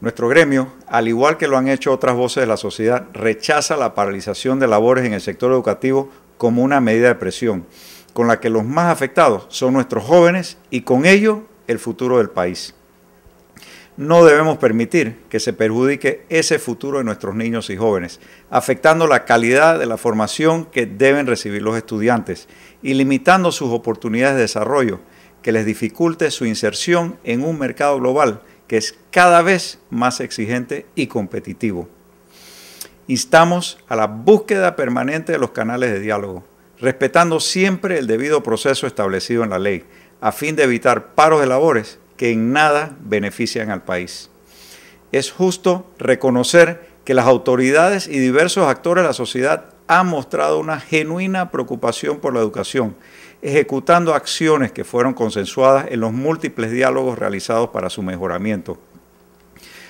Nuestro gremio, al igual que lo han hecho otras voces de la sociedad, rechaza la paralización de labores en el sector educativo como una medida de presión, con la que los más afectados son nuestros jóvenes y con ello el futuro del país. No debemos permitir que se perjudique ese futuro de nuestros niños y jóvenes, afectando la calidad de la formación que deben recibir los estudiantes y limitando sus oportunidades de desarrollo, que les dificulte su inserción en un mercado global que es cada vez más exigente y competitivo. Instamos a la búsqueda permanente de los canales de diálogo, respetando siempre el debido proceso establecido en la ley, a fin de evitar paros de labores que en nada benefician al país. Es justo reconocer que las autoridades y diversos actores de la sociedad ha mostrado una genuina preocupación por la educación, ejecutando acciones que fueron consensuadas en los múltiples diálogos realizados para su mejoramiento.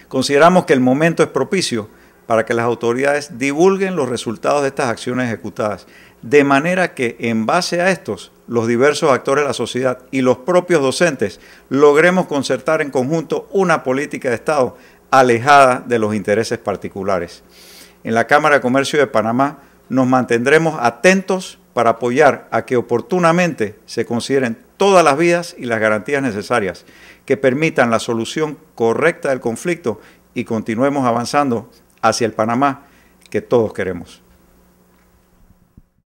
Consideramos que el momento es propicio para que las autoridades divulguen los resultados de estas acciones ejecutadas, de manera que en base a estos, los diversos actores de la sociedad y los propios docentes logremos concertar en conjunto una política de Estado alejada de los intereses particulares. En la Cámara de Comercio de Panamá, nos mantendremos atentos para apoyar a que oportunamente se consideren todas las vidas y las garantías necesarias que permitan la solución correcta del conflicto y continuemos avanzando hacia el Panamá que todos queremos.